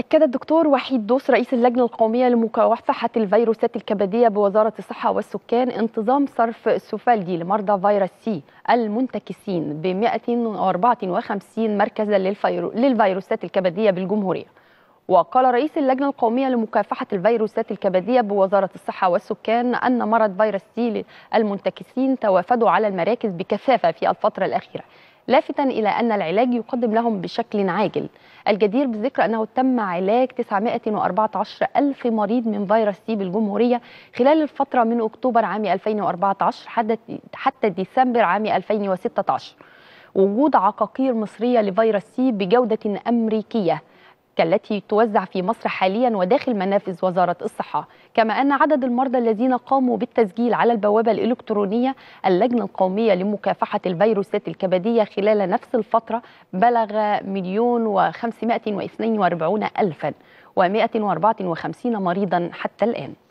أكد الدكتور وحيد دوس رئيس اللجنة القومية لمكافحة الفيروسات الكبدية بوزارة الصحة والسكان انتظام صرف السفالدي لمرضى فيروس سي المنتكسين ب 154 مركزا للفيروسات الكبدية بالجمهورية. وقال رئيس اللجنة القومية لمكافحة الفيروسات الكبدية بوزارة الصحة والسكان أن مرض فيروس سي المنتكسين توافدوا على المراكز بكثافة في الفترة الأخيرة لافتا إلى أن العلاج يقدم لهم بشكل عاجل الجدير بالذكر أنه تم علاج 914 ألف مريض من فيروس سي بالجمهورية خلال الفترة من أكتوبر عام 2014 حتى ديسمبر عام 2016 وجود عقاقير مصرية لفيروس سي بجودة أمريكية التي توزع في مصر حاليا وداخل منافذ وزارة الصحة كما أن عدد المرضى الذين قاموا بالتسجيل على البوابة الإلكترونية اللجنة القومية لمكافحة الفيروسات الكبدية خلال نفس الفترة بلغ مليون وخمسمائة واثنين واربعون ألفا ومائة واربعة وخمسين مريضا حتى الآن